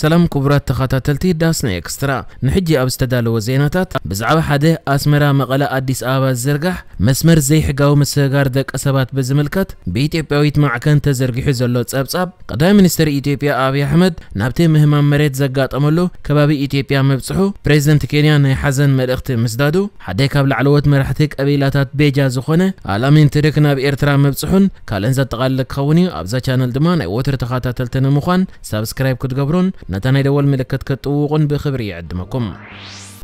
ሰላም ክቡራት ተኸታተልቲ ዳስና ኤክስትራ ንሕጂ ኣብ ዝተዳለወ ዜናታት ብዛዕባ ሓደ ኣስመራ መቐለ ኣዲስ ኣበባ ዝዝርጋሕ መስመር ዘይሕጋዊ ምስጋር ደቂ ሰባት ብዝምልከት ብኢትዮጵያዊት ማዕከን ተዘርጊሑ ዘሎ ጸብጻብ ቀዳማይ ሚኒስትር ኢትዮጵያ ኣብዪ ኣሕመድ ናብቲ ምህማም መሬት ዘጋጠመሉ ከባቢ ኢትዮጵያ መብፅሑ ፕሬዚደንት ኬንያ ናይ ሓዘን መልእኽቲ ምስዳዱ ሓደ ካብ ላዕለዎት መራሕቲ ቀቢላታት ቤጃ ዝኾነ ኣልኣሚን ትድክ ናብ ኤርትራ መብፅሑን ካልእን ዘጠቓልል ክኸውን እዩ ኣብዛ ቻነል ድማ ናይ ወትሪ ተኸታተልቲ ንምዃን ሳብስክራይብ ክትገብሩን نتانا دول ملكت كتوغن بخبري عدمكم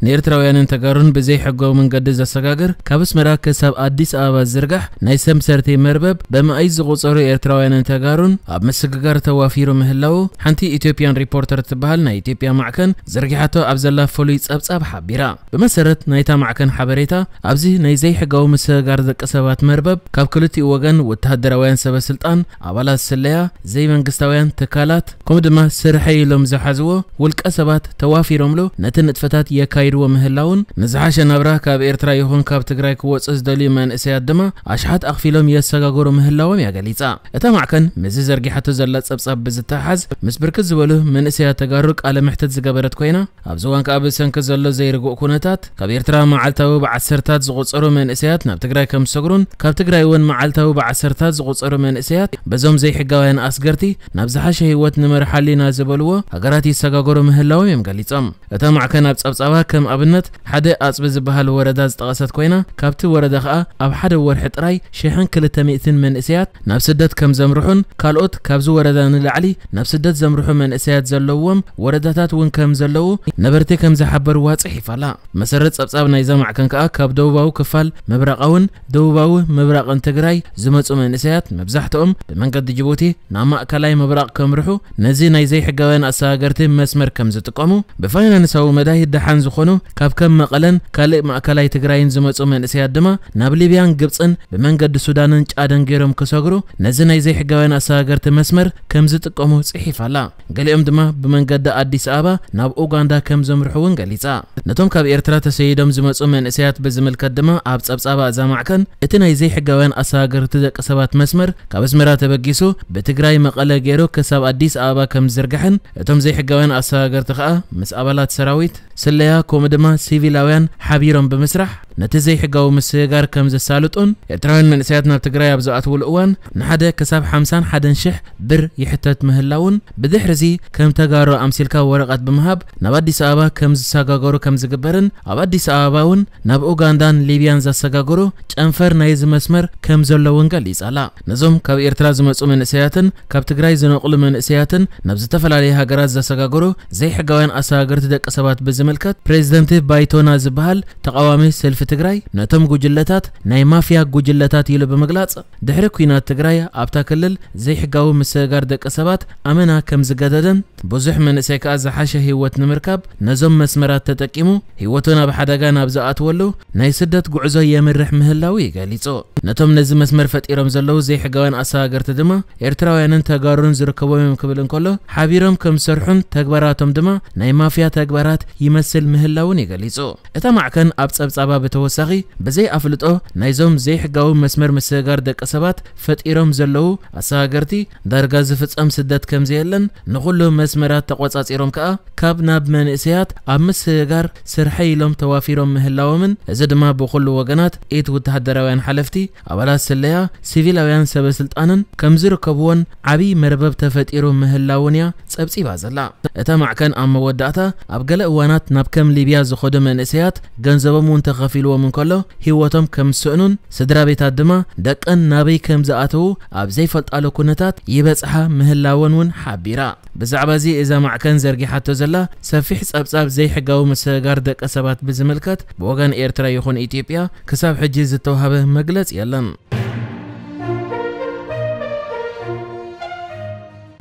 ንኤርትራውያንን ተጋሩን ብዘይሕጋዊ መንገዲ ዘሰጋግር ካብ ኣስመራ ክሳብ ኣዲስ ኣበባ ዝርጋሕ ናይ ሰምሰርቴ መርበብ ብመኣይ ዝቑፀሩ ኤርትራውያንን ተጋሩን ኣብ ምስግጋር ተዋፊሩ ምህላው ሓንቲ ኢትዮጵያን ሪፖርተር ትበሃል ናይ ኢትዮጵያ ማዕከን ዘርጊሓቶ ኣብ ዘላ ፍሉይ ጸብጻብ ሓቢራ ብመሰረት ናይታ ማዕከን ሓበሬታ ኣብዚ ናይ ዘይሕጋዊ ምስግጋር ደቂ ሰባት መርበብ ካብ ክልቲኡ ወገን ወተሃደራውያን ሰበስልጣን ኣባላት ስለያ ዘይመንግስታውያን ትካላት ከምኡ ድማ ስርሐ ኢሎም ዝሓዝዎ ውልቀ ሰባት ተዋፊሮምሎ ነቲ ንጥፈታት የካይ ተካይድዎ ምህላውን ንዝሓሸ ናብራ ካብ ኤርትራ ይኹን ካብ ትግራይ ክወፅእ ዝደልዩ መንእሰያት ድማ ኣሽሓት ኣኽፊሎም የሰጋግሩ ምህላዎም እያ ገሊጻ እታ ማዕከን ምዚ ዘርጊሓቶ ዘላ ጸብጻብ ብዝተሓዝ ምስ ብርክት ዝበሉ መንእሰያት ተጋሩ ቃለ ምሕተት ዝገበረት ኮይና ኣብ ዝዋን ከዓ ብሰንኪ ዘሎ ዘይርግእ ኩነታት ካብ ኤርትራ መዓልታዊ ብዓሰርታት ዝቑፀሩ መንእሰያት ናብ ትግራይ ከም ዝሰግሩን ካብ ትግራይ እውን መዓልታዊ ብዓሰርታት ዝቑፀሩ መንእሰያት በዞም ዘይሕጋውያን ኣስገርቲ ናብ ዝሓሸ ህይወት ንመርሓሊና ዝበልዎ ሃገራት ይሰጋገሩ ምህላዎም እዮም ገሊፆም እታ ማዕከን ኣብ ጸብጻባ ከም ከም ኣብነት ሓደ ኣፅቢ ዝበሃል ወረዳ ዝጠቐሰት ኮይና ካብቲ ወረዳ ከዓ ኣብ ሓደ ወርሒ ጥራይ 1200 መንእሰያት ናብ ስደት ከም ዘምርሑን ካልኦት ካብዚ ወረዳ ንላዕሊ ናብ ስደት ዘምርሑ መንእሰያት ዘለዎም ወረዳታት እውን ከም ዘለው ነበርቲ ከም ዝሓበርዋ ፅሒፍ ኣላ መሰረት ፀብጻብ ናይ ዘማዕከን ከዓ ካብ ደቡባዊ ክፋል ምብራቃውን ደቡባዊ ምብራቕን ትግራይ ዝመፁ መንእሰያት መብዛሕትኦም ብመንገዲ ጅቡቲ ናብ ማእከላይ ምብራቕ ከምርሑ ነዚ ናይ ዘይሕጋውያን ኣሰጋገርቲ መስመር ከም ዝጥቀሙ ብፋይናንሳዊ መዳይ ድሓን ዝኾኑ ምዃኑ ካብ ከም መቐለን ካልእ ማእከላይ ትግራይን ዝመፁ መንእሰያት ድማ ናብ ሊብያን ግብፅን ብመንገዲ ሱዳንን ጫደን ገይሮም ክሰግሩ ነዚ ናይ ዘይሕጋውያን ኣሰጋገርቲ መስመር ከም ዝጥቀሙ ጽሒፍ ኣላ ገሊኦም ድማ ብመንገዲ ኣዲስ ኣበባ ናብ ኡጋንዳ ከም ዘምርሑ እውን ገሊጻ ነቶም ካብ ኤርትራ ተሰይዶም ዝመፁ መንእሰያት ብዝምልከት ድማ ኣብ ጸብጻባ እዛ ማዕከን እቲ ናይ ዘይሕጋውያን ኣሰጋገርቲ ደቂ ሰባት መስመር ካብ ኣስመራ ተበጊሱ ብትግራይ መቐለ ገይሩ ክሳብ ኣዲስ ኣበባ ከም ዝዝርግሕን እቶም ዘይሕጋውያን ኣሰጋገርቲ ከዓ ምስ ኣባላት ሰራዊት ስለያ ከምኡ ድማ ሲቪላውያን ሓቢሮም ብምስራሕ ነቲ ዘይሕጋዊ ምስጋር ከም ዘሳልጡን ኤርትራውያን መንእሰያት ናብ ትግራይ ኣብ ዝኣትውሉ እዋን ንሓደ ክሳብ 51 ሽሕ ብር ይሕተት ምህላውን ብድሕሪዚ ከም ተጋሮ ኣምሲልካ ወረቐት ብምሃብ ናብ ኣዲስ ኣበባ ከም ዝሰጋገሩ ከም ዝግበርን ኣብ ኣዲስ ኣበባ እውን ናብ ኡጋንዳን ሊብያን ዘሰጋግሩ ጨንፈር ናይዚ መስመር ከም ዘለውን ገሊጻ ኣላ ነዞም ካብ ኤርትራ ዝመፁ መንእሰያትን ካብ ትግራይ ዝነቕሉ መንእሰያትን ናብ ዝተፈላለየ ሃገራት ዘሰጋግሩ ዘይሕጋውያን ኣሰጋግርቲ ደቂ ሰባት ብዝመ ብምምልካት ፕሬዚደንት ባይቶና ዝበሃል ተቃዋሚ ሰልፊ ትግራይ ነቶም ጉጅለታት ናይ ማፍያ ጉጅለታት ኢሉ ብምግላጽ ድሕሪ ኩናት ትግራይ ኣብታ ክልል ዘይሕጋዊ ምስጋር ደቂ ሰባት ኣመና ከም ዝገደደን ብዙሕ መንእሰይ ከዓ ዝሓሸ ህይወት ንምርካብ ነዞም መስመራት ተጠቂሙ ህይወቱ ናብ ሓደጋ ናብ ዝኣትወሉ ናይ ስደት ጉዕዞ የምርሕ ምህላዊ ገሊጹ ነቶም ነዚ መስመር ፈጢሮም ዘለዉ ዘይሕጋውያን ኣሰጋገርቲ ድማ ኤርትራውያንን ተጋሩን ዝርከቦም እዮም ክብል እንከሎ ሓቢሮም ከም ዝሰርሑን ተግባራቶም ድማ ናይ ማፍያ ተግባራት ይመ ዝመስል ምህላው እውን ይገሊጹ እታ ማዕከን ኣብ ጸብጻባ ብተወሳኺ ብዘይ ኣፍልጦ ናይዞም ዘይሕጋዊ መስመር ምስጋር ደቂ ሰባት ፈጢሮም ዘለዉ ኣሰጋገርቲ ዳርጋ ዝፍጸም ስደት ከምዘየለን ንኹሉ መስመራት ተቆጻጺሮም ከኣ ካብ ናብ መንእሰያት ኣብ ምስጋር ስርሐ ኢሎም ተዋፊሮም ምህላዎምን እዚ ድማ ብኹሉ ወገናት ኢት ወተሃደራውያን ሓለፍቲ ኣባላት ስለያ ሲቪላውያን ሰበ ስልጣንን ከም ዝርከብዎን ዓብዪ መርበብ ተፈጢሩ ምህላውን እያ ጸብጺባ ዘላ እታ ማዕከን ኣብ መወዳእታ ኣብ ገለ እዋናት ሰባት ናብ ከም ሊብያ ዝኾዱ መንእሰያት ገንዘቦም እውን ተኸፊልዎ እንከሎ ህይወቶም ከም ዝስእኑን ስድራ ቤታት ድማ ደቀን ናበይ ከም ዝኣተዉ ኣብ ዘይፈልጣሉ ኩነታት ይበፅሓ ምህላወን እውን ሓቢራ ብዛዕባ እዚ እዛ ማዕከን ዘርጊሓቶ ዘላ ሰፊሕ ጸብጻብ ዘይሕጋዊ ምሰጋር ደቂ ሰባት ብዝምልከት ብወገን ኤርትራ ይኹን ኢትዮጵያ ክሳብ ሕጂ ዝተዋህበ መግለጽ የለን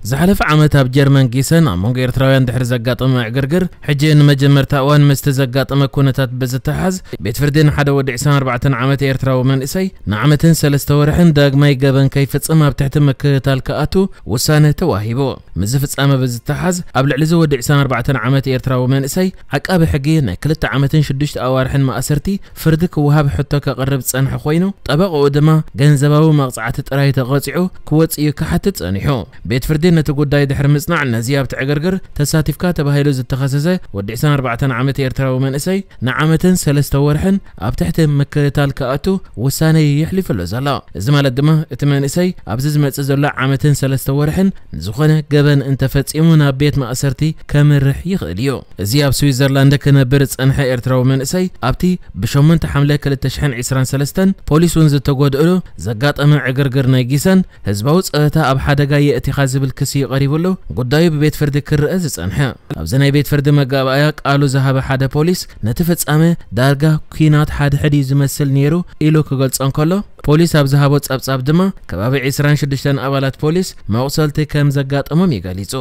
زحلف عمت اب جرمن قيسن امون ايرتراويان دحر زقاط ام اعقرقر حجي ان مجمر تاوان مست زقاط ام كونتات بزتحاز بيت فردين حدا ودع سان اربعة عمت ايرتراو من اسي نعمتن سلست ورحن داق ماي قابن كيف اما بتحت مكتال كاتو وسانه تواهيبو مزفت اما بزتحاز ابلع لزو ودع سان اربعة عمت ايرتراو من اسي حق ابي حقي ان كلت عمتن شدشت اوارحن ما اسرتي فردك وهاب حتوك قرب تسانح خوينو طبق ودما جنزباو مقصعة تقرايته غصعو كوتس يكحتت انيحو بيت فردين نت قداي دحر مصنع نزياب تعقرقر تساتفكا تبهيلو زتخسسة ودعسان اربعتان عامة يرتراو من اسي نعامة سلست ورحن ابتحت مكريتال كاتو وساني يحلف اللوزالا زمال الدمة اتمن اسي ابزز متززولا عامة سلست ورحن زخنة قبن انتفت امونا بيت ما اصرتي كامل رح يغليو زياب سويزرلاندا كنا برتس انحى يرتراو من اسي ابتي بشومن تحملة كل التشحن عسران سلستن بوليس ونزل تقود الو زقات امن عقرقر نايقيسن هزباوز اغتا اب حدقا يأتي خازب الكس ክሲ ቀሪቡ ጉዳዩ ብቤት ፍርዲ ክርአ ዝፀንሐ ኣብዚ ናይ ቤት ፍርዲ መጋባእያ ቃሉ ዝሃበ ሓደ ፖሊስ ነቲ ፍጻመ ዳርጋ ኩናት ሓደ እዩ ዝመስል ነይሩ ኢሉ ክገልጾ እንከሎ ፖሊስ ኣብ ዝሃቦ ጸብጻብ ድማ ከባቢ 26 ኣባላት ፖሊስ መቑሰልቲ ከም ዘጋጠሞም ይገሊጹ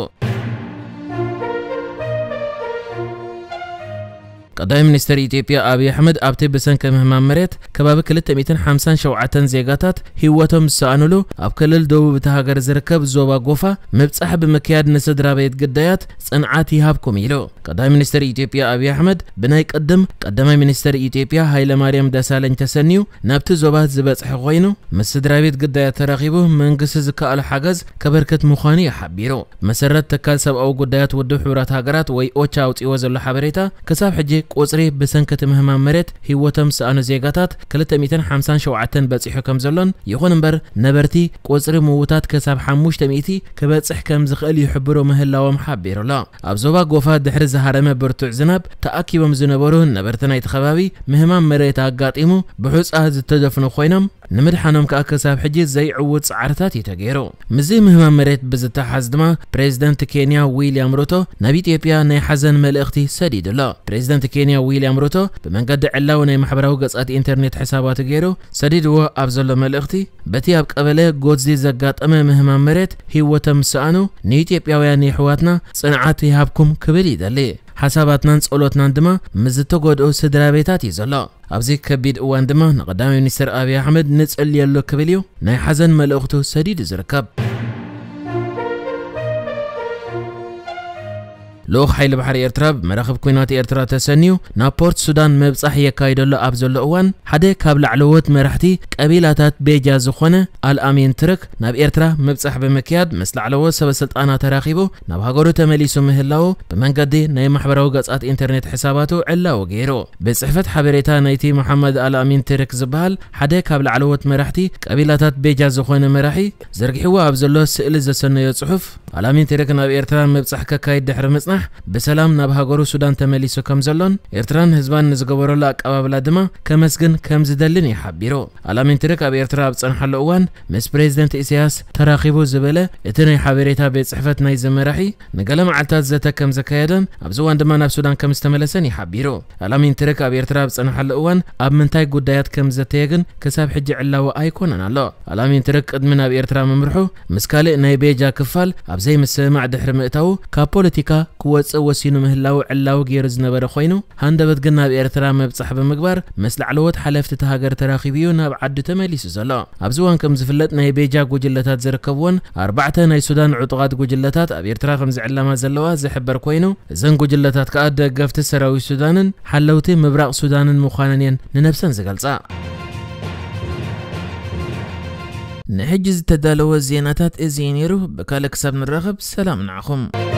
ቀዳማይ ሚኒስትር ኢትዮጵያ ኣብይ ኣሕመድ ኣብቲ ብሰንኪ ምህማም መሬት ከባቢ 257 ዜጋታት ህይወቶም ዝሰኣንሉ ኣብ ክልል ደቡብ እቲ ሃገር ዝርከብ ዞባ ጎፋ ምብፃሕ ብምክያድ ንስድራ ቤት ግዳያት ፅንዓት ይሃብኩም ኢሉ ቀዳማይ ሚኒስትር ኢትዮጵያ ኣብይ ኣሕመድ ብናይ ቅድም ቀዳማይ ሚኒስትር ኢትዮጵያ ሃይለማርያም ደሳለኝ ተሰንዩ ናብቲ ዞባት ዝበፅሐ ኮይኑ ምስ ስድራ ቤት ግዳያት ተረኺቡ መንግስቲ ዝከኣሎ ሓገዝ ከበርክት ምዃኑ ይሓቢሩ መሰረት ትካል ሰብኣዊ ጉዳያት ውድብ ሕቡራት ሃገራት ወይ ኦቻ ኣውፅእዎ ዘሎ ሓበሬታ ክሳብ ሕጂ قزري بسنكت مهما مرت هيوتم سأنا زيغاتات كلتا ميتن حمسان شوعتن بسيحو كمزلون يخون بر نبرتي قزري موتات كساب حموش تميتي كباتسح كمزخل يحبرو مهلا ومحبيرو لا أبزوبا قوفا دحر زهارمة برتوع زناب تأكي بمزنبورو نبرتنا يتخبابي مهما مريت أقاطيمو بحوس أهز التجفن خوينم ንምድሓኖም ከዓ ክሳብ ሕጂ ዘይዕውት ፃዕርታት እዩ ተገይሩ ምዚ ምህማም መሬት ብዝተሓዝ ድማ ፕሬዚደንት ኬንያ ዊልያም ሮቶ ናብ ኢትዮጵያ ናይ ሓዘን መልእኽቲ ሰዲድ ኣሎ ፕሬዚደንት ኬንያ ዊልያም ሮቶ ብመንገዲ ዕላዊ ናይ ማሕበራዊ ገጻት ኢንተርኔት ሕሳባቱ ገይሩ ሰዲድዎ ኣብ ዘሎ መልእኽቲ በቲ ኣብ ቀበለ ጎድዚ ዘጋጠመ ምህማም መሬት ህይወቶም ስኣኑ ንኢትዮጵያውያን ይሕዋትና ጽንዓት ይሃብኩም ክብል ይደሊ ሓሳባትናን ጸሎትናን ድማ ምስ ዝተጎድኡ ስድራ ቤታት እዩ ዘሎ ኣብዚ ከቢድ እዋን ድማ ንቀዳማይ ሚኒስትር ኣብዪ ኣሕመድ ንጸልየሎ ክብል እዩ ናይ ሓዘን መልእኽቱ ሰዲድ ዝርከብ لوخ حيل بحر ايرتراب مراخب كوينات ايرترا تسنيو نابورت سودان مبصح يكايدلو ابزلو اوان حدا كابل علوت مرحتي قبيلاتات بيجا زخونه الامين ترك ناب ايرترا مبصح بمكياد مثل علو سب سلطانه تراخيبو ناب هاغورو تمليسو مهلاو بمنغدي ناي محبرو غصات انترنت حساباتو علاو غيرو بصحفت حبريتا نايتي محمد الامين ترك زبال حدا كابل علوت مرحتي قبيلاتات بيجا زخونه مرحي زرقحوا ابزلو سئل زسنيو صحف الامين ترك ناب ايرترا مبصح ككايد دحر مصنع ንምፍታሕ ብሰላም ናብ ሃገሩ ሱዳን ተመሊሱ ከም ዘሎን ኤርትራን ህዝባን ንዝገበረሉ ኣቀባብላ ድማ ከመስግን ከም ዝደልን እዩ ሓቢሩ ኣላሜንትሪ ኣብ ኤርትራ ኣብ ፀንሐሉ እዋን ምስ ፕሬዚደንት ኢሳያስ ተራኺቡ ዝበለ እቲ ናይ ሓበሬታ ቤት ፅሕፈት ናይ ዝመራሒ ንገለ መዓልታት ዘተ ከም ዘካየደን ኣብዚ እዋን ድማ ናብ ሱዳን ከም ዝተመለሰን እዩ ሓቢሩ ኣላሜንትሪ ኣብ ኤርትራ ኣብ ፀንሐሉ እዋን ኣብ ምንታይ ጉዳያት ከም ዘተየ ግን ክሳብ ሕጂ ዕላዊ ኣይኮነን ኣሎ ኣላሜንትሪ ቅድሚ ናብ ኤርትራ ምምርሑ ምስ ካልእ ናይ ቤጃ ክፋል ኣብ ዘይምስምማዕ ድሕሪ ምእታው ካብ ፖለቲካ ክወፅእ ወሲኑ ምህላው ዕላዊ ገይሩ ዝነበረ ኮይኑ ሃንደበት ግን ናብ ኤርትራ መብፃሕ ብምግባር ምስ ላዕለዎት ሓለፍቲ እቲ ሃገር ተራኺቡ እዩ ናብ ዓዲ ተመሊሱ ዘሎ ኣብዚ እዋን ከም ዝፍለጥ ናይ ቤጃ ጉጅለታት ዝርከብዎን ኣርባዕተ ናይ ሱዳን ዕጡቓት ጉጅለታት ኣብ ኤርትራ ከም ዝዕለማ ዘለዋ ዝሕበር ኮይኑ እዘን ጉጅለታት ከዓ ደገፍቲ ሰራዊት ሱዳንን ሓለውቲ ምብራቕ ሱዳንን ምዃነን እየን ንነብሰን ዝገልጻ ንሕጂ ዝተዳለወ ዜናታት እዚ ነይሩ ብካልእ ክሳብ ንራኸብ ሰላም ንዓኹም